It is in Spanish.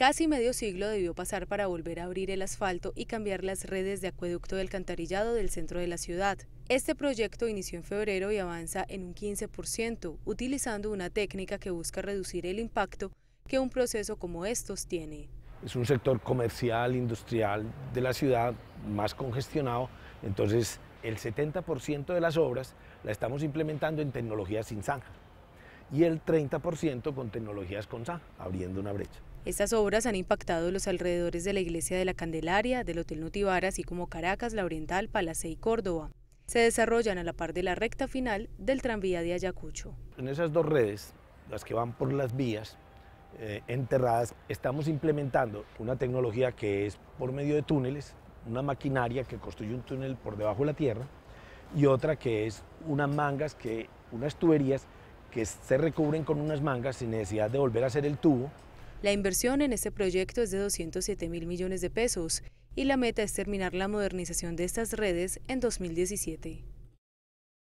Casi medio siglo debió pasar para volver a abrir el asfalto y cambiar las redes de acueducto del alcantarillado del centro de la ciudad. Este proyecto inició en febrero y avanza en un 15%, utilizando una técnica que busca reducir el impacto que un proceso como estos tiene. Es un sector comercial, industrial de la ciudad más congestionado, entonces el 70% de las obras la estamos implementando en tecnologías sin zanja y el 30% con tecnologías con zanja, abriendo una brecha. Estas obras han impactado los alrededores de la Iglesia de la Candelaria, del Hotel Nutibar, así como Caracas, La Oriental, Palace y Córdoba. Se desarrollan a la par de la recta final del tranvía de Ayacucho. En esas dos redes, las que van por las vías eh, enterradas, estamos implementando una tecnología que es por medio de túneles, una maquinaria que construye un túnel por debajo de la tierra y otra que es unas mangas, que, unas tuberías que se recubren con unas mangas sin necesidad de volver a hacer el tubo la inversión en este proyecto es de 207 mil millones de pesos y la meta es terminar la modernización de estas redes en 2017.